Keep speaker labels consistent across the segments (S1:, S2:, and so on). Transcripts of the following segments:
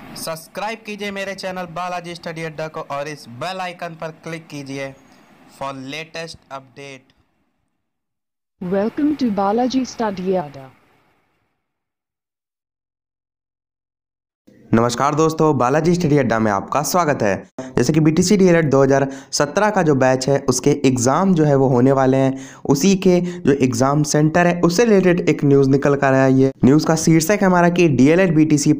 S1: subscribe कीजिए मेरे channel Balaji study अड्डा को और इस बेल आइकन पर क्लिक कीजिए for latest update welcome to Balaji study Adda नमस्कार दोस्तों बालाजी स्टडी अड्डा में आपका स्वागत है जैसे कि B T C D L का जो बैच है उसके एग्ज़ाम जो है वो होने वाले हैं उसी के जो एग्ज़ाम सेंटर है उससे रिलेटेड एक न्यूज़ निकल कर आई ये न्यूज़ का शीर्षक हमारा कि D L Ed B T C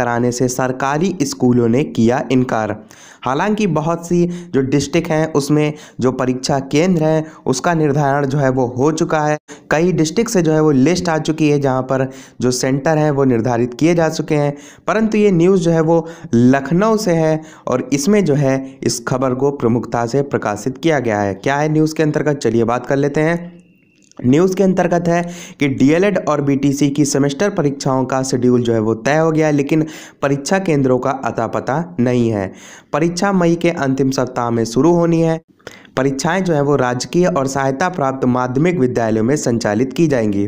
S1: कराने से सरकारी स्कूलों ने किया इनकार हालांकि बहुत सी जो डिस्ट्रिक्ट हैं उसमें जो परीक्षा केंद्र हैं उसका निर्धारण जो है वो हो चुका है कई डिस्ट्रिक्ट से जो है वो लिस्ट आ चुकी है जहाँ पर जो सेंटर हैं वो निर्धारित किए जा चुके हैं परंतु ये न्यूज़ जो है वो लखनऊ से है और इसमें जो जो है इस खबर को प्रमुखता से प्रकाशित किया गया है क्या है न्यूज़ के अंतर्गत चलिए बात कर लेते हैं न्यूज़ के अंतर्गत है कि डीएलएड और बीटीसी की सेमेस्टर परीक्षाओं का शेड्यूल जो है वो तय हो गया है लेकिन परीक्षा केंद्रों का अता पता नहीं है परीक्षा मई के अंतिम सप्ताह में शुरू होनी है परीक्षाएं जो है वो राजकीय और सहायता प्राप्त माध्यमिक विद्यालयों में संचालित की जाएंगी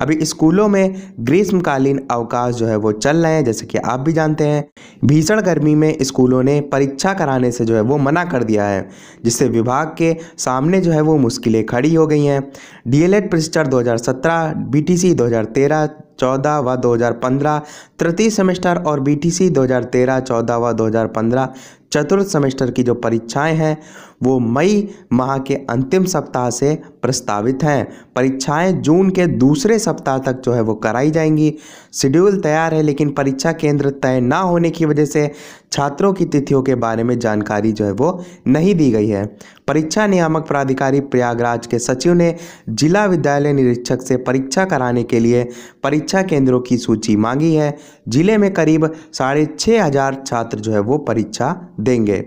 S1: अभी स्कूलों में ग्रीष्मकालीन अवकाश जो है वो चल रहे हैं जैसे कि आप भी जानते हैं भीषण गर्मी में स्कूलों ने परीक्षा कराने से जो है वो मना कर दिया है जिससे विभाग के सामने जो है वो मुश्किलें खड़ी हो गई हैं डीएलएड परीक्षा 2017 बीटीसी 2013 चौदह व 2015 तृतीय सेमेस्टर और बीटीसी 2013 14 व 2015 चतुर्थ सेमेस्टर की जो परीक्षाएं हैं वो मई माह के अंतिम सप्ताह से प्रस्तावित हैं परीक्षाएं जून के दूसरे सप्ताह तक जो है वो कराई जाएंगी शेड्यूल तैयार है लेकिन परीक्षा केंद्र तय ना होने की वजह से छात्रों की तिथियों के बारे में जानकारी जो है वो नहीं दी गई है परीक्षा नियामक प्राधिकारी प्रयागराज के सचिव ने जिला विद्यालय निरीक्षक से परीक्षा कराने के लिए परीक्षा केंद्रों की सूची मांगी है जिले में करीब साढ़े छः हज़ार छात्र जो है वो परीक्षा देंगे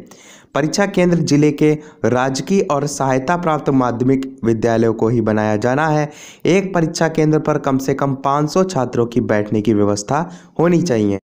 S1: परीक्षा केंद्र जिले के राजकीय और सहायता प्राप्त माध्यमिक विद्यालयों को ही बनाया जाना है एक परीक्षा केंद्र पर कम से कम 500 छात्रों की बैठने की व्यवस्था होनी चाहिए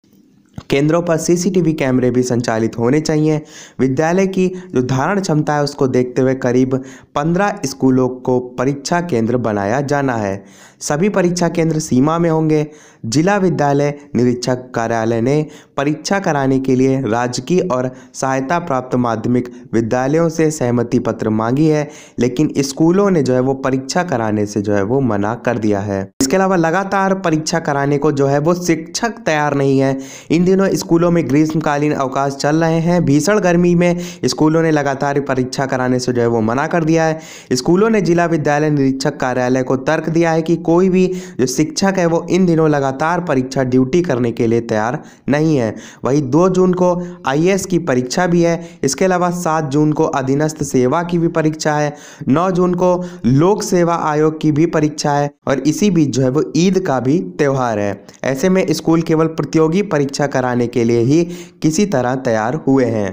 S1: केंद्रों पर सीसीटीवी कैमरे भी संचालित होने चाहिए विद्यालय की जो धारण क्षमता है उसको देखते हुए करीब 15 स्कूलों को परीक्षा केंद्र बनाया जाना है सभी परीक्षा केंद्र सीमा में होंगे जिला विद्यालय निरीक्षक कार्यालय ने परीक्षा कराने के लिए राजकीय और सहायता प्राप्त माध्यमिक विद्यालयों से सहमति पत्र मांगी है लेकिन स्कूलों ने जो है वो परीक्षा कराने से जो है वो मना कर दिया है इसके अलावा लगातार परीक्षा कराने को जो है वो शिक्षक तैयार नहीं है इन दिनों स्कूलों में ग्रीष्मकालीन अवकाश चल रहे हैं भीषण गर्मी में स्कूलों ने लगातार परीक्षा कराने से जो है वो मना कर दिया है स्कूलों ने जिला विद्यालय निरीक्षक कार्यालय को तर्क दिया है कि कोई भी जो शिक्षक है वो इन दिनों लगातार परीक्षा ड्यूटी करने के लिए तैयार नहीं है वही दो जून को आई की परीक्षा भी है इसके अलावा सात जून को अधीनस्थ सेवा की भी परीक्षा है नौ जून को लोक सेवा आयोग की भी परीक्षा है और इसी बीच जो है वो ईद का भी त्यौहार है ऐसे में स्कूल केवल प्रतियोगी परीक्षा कराने के लिए ही किसी तरह तैयार हुए हैं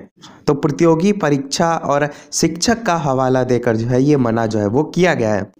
S1: तो प्रतियोगी परीक्षा और शिक्षक का हवाला देकर जो है ये मना जो है वो किया गया है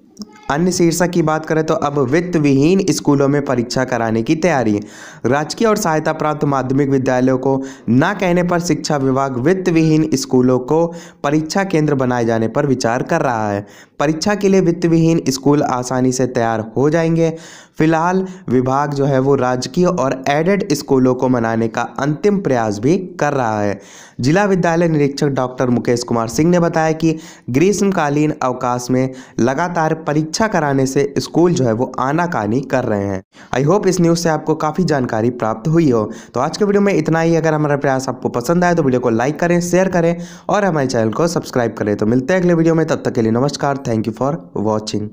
S1: अन्य शीर्षक की बात करें तो अब वित्त विहीन स्कूलों में परीक्षा कराने की तैयारी राजकीय और सहायता प्राप्त माध्यमिक विद्यालयों को ना कहने पर शिक्षा विभाग वित्त विहीन स्कूलों को परीक्षा केंद्र बनाए जाने पर विचार कर रहा है परीक्षा के लिए वित्त विहीन स्कूल आसानी से तैयार हो जाएंगे फिलहाल विभाग जो है वो राजकीय और एडेड स्कूलों को मनाने का अंतिम प्रयास भी कर रहा है जिला विद्यालय निरीक्षक डॉक्टर मुकेश कुमार सिंह ने बताया कि ग्रीष्मकालीन अवकाश में लगातार परीक्षा कराने से स्कूल जो है वो आनाकानी कर रहे हैं आई होप इस न्यूज़ से आपको काफ़ी जानकारी प्राप्त हुई हो तो आज के वीडियो में इतना ही अगर हमारा प्रयास आपको पसंद आए तो वीडियो को लाइक करें शेयर करें और हमारे चैनल को सब्सक्राइब करें तो मिलते हैं अगले वीडियो में तब तक के लिए नमस्कार थैंक यू फॉर वॉचिंग